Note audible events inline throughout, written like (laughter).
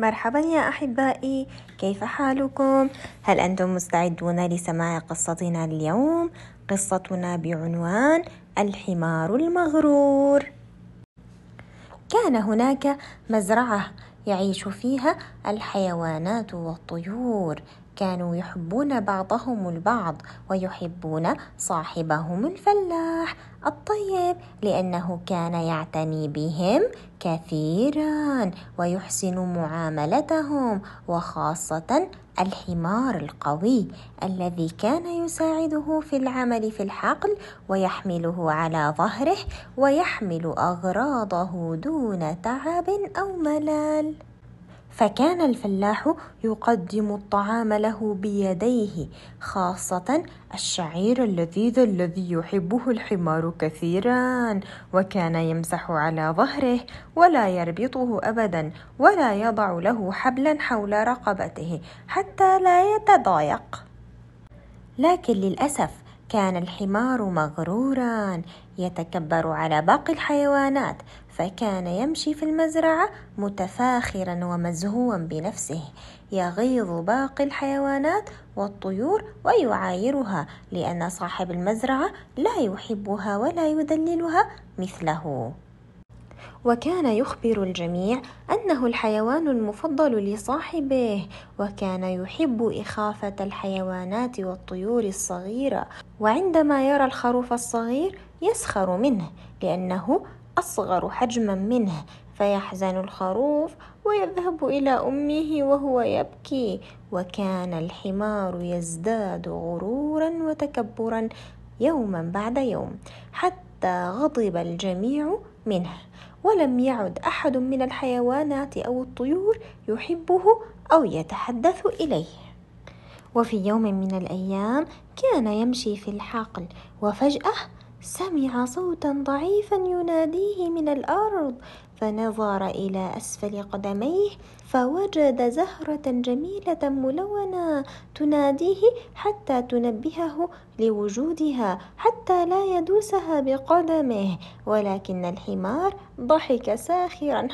مرحبا يا أحبائي كيف حالكم؟ هل أنتم مستعدون لسماع قصتنا اليوم؟ قصتنا بعنوان الحمار المغرور كان هناك مزرعة يعيش فيها الحيوانات والطيور كانوا يحبون بعضهم البعض ويحبون صاحبهم الفلاح الطيب لأنه كان يعتني بهم كثيرا ويحسن معاملتهم وخاصة الحمار القوي الذي كان يساعده في العمل في الحقل ويحمله على ظهره ويحمل أغراضه دون تعب أو ملل فكان الفلاح يقدم الطعام له بيديه خاصة الشعير اللذيذ الذي يحبه الحمار كثيرا وكان يمسح على ظهره ولا يربطه أبدا ولا يضع له حبلا حول رقبته حتى لا يتضايق لكن للأسف كان الحمار مغرورا يتكبر على باقي الحيوانات فكان يمشي في المزرعه متفاخرا ومزهوا بنفسه يغيظ باقي الحيوانات والطيور ويعايرها لان صاحب المزرعه لا يحبها ولا يذللها مثله وكان يخبر الجميع أنه الحيوان المفضل لصاحبه وكان يحب إخافة الحيوانات والطيور الصغيرة وعندما يرى الخروف الصغير يسخر منه لأنه أصغر حجما منه فيحزن الخروف ويذهب إلى أمه وهو يبكي وكان الحمار يزداد غرورا وتكبرا يوما بعد يوم حتى غضب الجميع منه ولم يعد احد من الحيوانات او الطيور يحبه او يتحدث اليه وفي يوم من الايام كان يمشي في الحقل وفجاه سمع صوتا ضعيفا يناديه من الارض فنظر الى اسفل قدميه فوجد زهره جميله ملونه تناديه حتى تنبهه لوجودها حتى لا يدوسها بقدمه ولكن الحمار ضحك ساخرا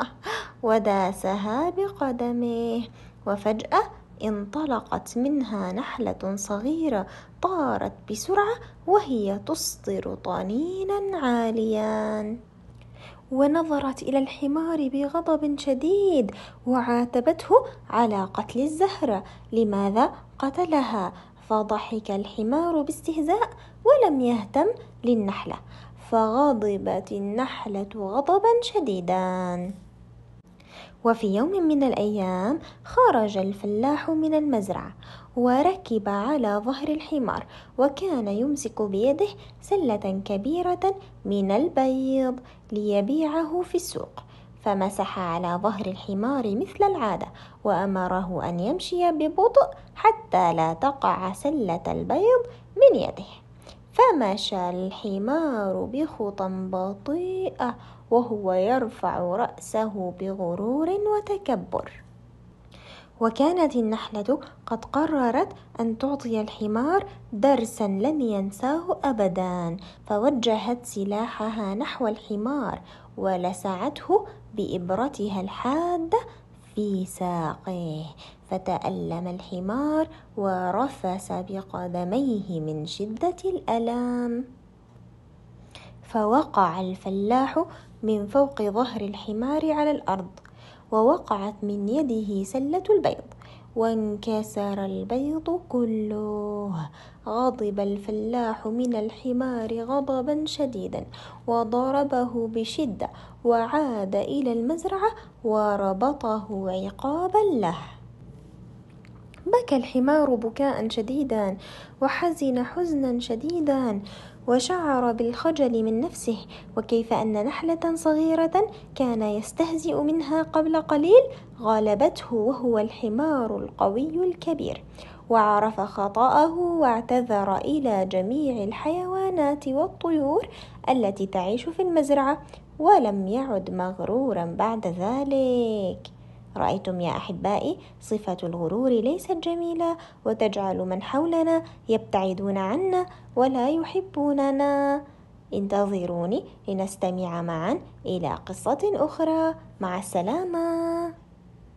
(laughs) وداسها بقدمه وفجاه انطلقت منها نحله صغيره طارت بسرعه وهي تصدر طنينا عاليا ونظرت الى الحمار بغضب شديد وعاتبته على قتل الزهره لماذا قتلها فضحك الحمار باستهزاء ولم يهتم للنحله فغضبت النحله غضبا شديدا وفي يوم من الأيام خرج الفلاح من المزرعة وركب على ظهر الحمار وكان يمسك بيده سلة كبيرة من البيض ليبيعه في السوق فمسح على ظهر الحمار مثل العادة وأمره أن يمشي ببطء حتى لا تقع سلة البيض من يده فمشى الحمار بخطى بطيئة وهو يرفع رأسه بغرور وتكبر وكانت النحلة قد قررت أن تعطي الحمار درسا لن ينساه أبدا فوجهت سلاحها نحو الحمار ولسعته بإبرتها الحادة في ساقيه فتألم الحمار ورفس بقدميه من شدة الألم فوقع الفلاح من فوق ظهر الحمار على الأرض ووقعت من يده سلة البيض وانكسر البيض كله غضب الفلاح من الحمار غضبا شديدا وضربه بشده وعاد الى المزرعه وربطه عقابا له بكى الحمار بكاء شديدا وحزن حزنا شديدا وشعر بالخجل من نفسه وكيف ان نحله صغيره كان يستهزئ منها قبل قليل غالبته وهو الحمار القوي الكبير وعرف خطاه واعتذر الى جميع الحيوانات والطيور التي تعيش في المزرعه ولم يعد مغرورا بعد ذلك رايتم يا احبائي صفه الغرور ليست جميله وتجعل من حولنا يبتعدون عنا ولا يحبوننا انتظروني لنستمع معا الى قصه اخرى مع السلامه